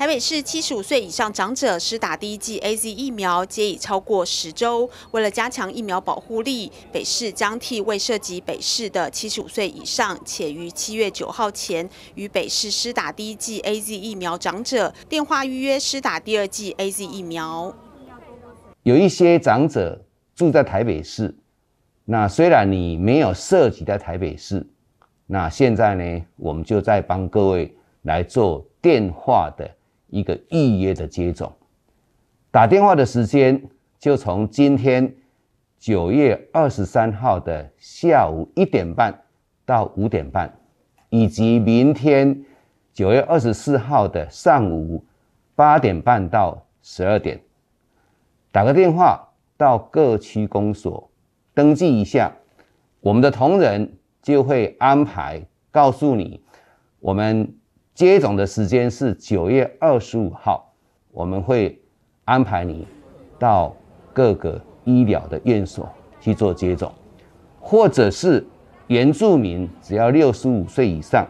台北市七十五岁以上长者施打第一剂 A Z 疫苗，皆已超过十周。为了加强疫苗保护力，北市将替未涉及北市的七十五岁以上且于七月九号前于北市施打第一剂 A Z 疫苗长者，电话预约施打第二剂 A Z 疫苗。有一些长者住在台北市，那虽然你没有涉及在台北市，那现在呢，我们就在帮各位来做电话的。一个预约的接种，打电话的时间就从今天九月二十三号的下午一点半到五点半，以及明天九月二十四号的上午八点半到十二点，打个电话到各区公所登记一下，我们的同仁就会安排告诉你我们。接种的时间是九月二十五号，我们会安排你到各个医疗的院所去做接种，或者是原住民，只要六十五岁以上，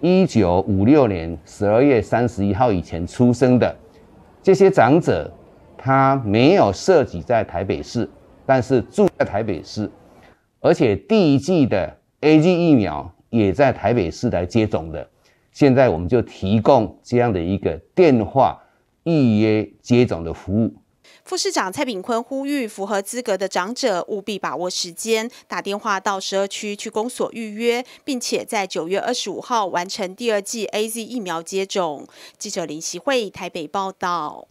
一九五六年十二月三十一号以前出生的这些长者，他没有涉及在台北市，但是住在台北市，而且第一季的 A G 疫苗也在台北市来接种的。现在我们就提供这样的一个电话预约接种的服务。副市长蔡炳坤呼吁符合资格的长者务必把握时间，打电话到十二区区公所预约，并且在九月二十五号完成第二季 A Z 疫苗接种。记者林习慧台北报道。